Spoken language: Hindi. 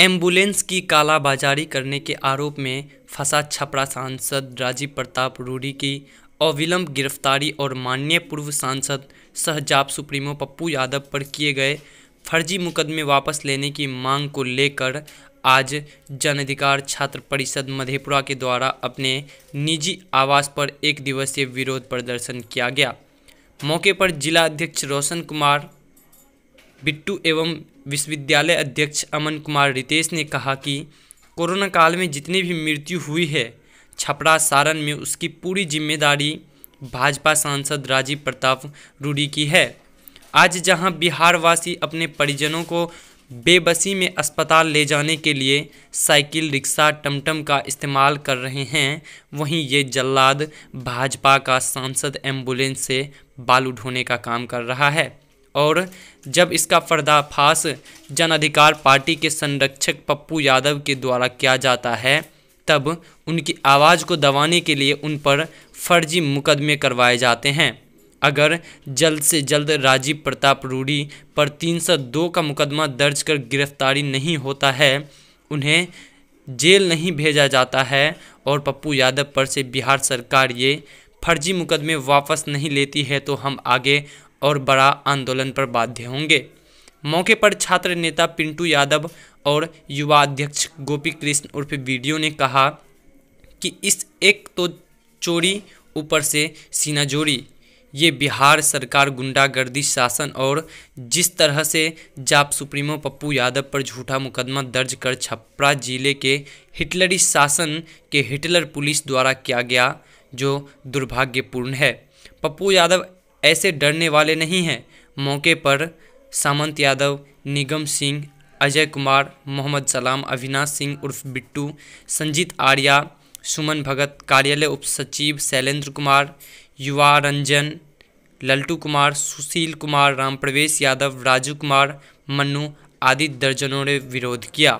एम्बुलेंस की कालाबाजारी करने के आरोप में फंसा छपरा सांसद राजीव प्रताप रूढ़ी की अविलंब गिरफ्तारी और माननीय पूर्व सांसद सहजाब सुप्रीमो पप्पू यादव पर किए गए फर्जी मुकदमे वापस लेने की मांग को लेकर आज जन अधिकार छात्र परिषद मधेपुरा के द्वारा अपने निजी आवास पर एक दिवसीय विरोध प्रदर्शन किया गया मौके पर जिला अध्यक्ष रोशन कुमार बिट्टू एवं विश्वविद्यालय अध्यक्ष अमन कुमार रितेश ने कहा कि कोरोना काल में जितनी भी मृत्यु हुई है छपरा सारण में उसकी पूरी जिम्मेदारी भाजपा सांसद राजीव प्रताप रूडी की है आज जहां बिहारवासी अपने परिजनों को बेबसी में अस्पताल ले जाने के लिए साइकिल रिक्शा टमटम का इस्तेमाल कर रहे हैं वहीं ये जल्लाद भाजपा का सांसद एम्बुलेंस से बालू ढोने का काम कर रहा है और जब इसका पर्दाफाश जन अधिकार पार्टी के संरक्षक पप्पू यादव के द्वारा किया जाता है तब उनकी आवाज़ को दबाने के लिए उन पर फर्जी मुकदमे करवाए जाते हैं अगर जल्द से जल्द राजीव प्रताप रूडी पर 302 का मुकदमा दर्ज कर गिरफ्तारी नहीं होता है उन्हें जेल नहीं भेजा जाता है और पप्पू यादव पर से बिहार सरकार ये फर्जी मुकदमे वापस नहीं लेती है तो हम आगे और बड़ा आंदोलन पर बाध्य होंगे मौके पर छात्र नेता पिंटू यादव और युवा अध्यक्ष गोपी कृष्ण उर्फ वीडियो ने कहा कि इस एक तो चोरी ऊपर से सीनाजोरी ये बिहार सरकार गुंडागर्दी शासन और जिस तरह से जाप सुप्रीमो पप्पू यादव पर झूठा मुकदमा दर्ज कर छपरा जिले के हिटलरी शासन के हिटलर पुलिस द्वारा किया गया जो दुर्भाग्यपूर्ण है पप्पू यादव ऐसे डरने वाले नहीं हैं मौके पर सामंत यादव निगम सिंह अजय कुमार मोहम्मद सलाम अविनाश सिंह उर्फ बिट्टू संजीत आर्या सुमन भगत कार्यालय उप सचिव शैलेंद्र कुमार युवा रंजन लल्टू कुमार सुशील कुमार राम प्रवेश यादव राजू कुमार मन्नू आदि दर्जनों ने विरोध किया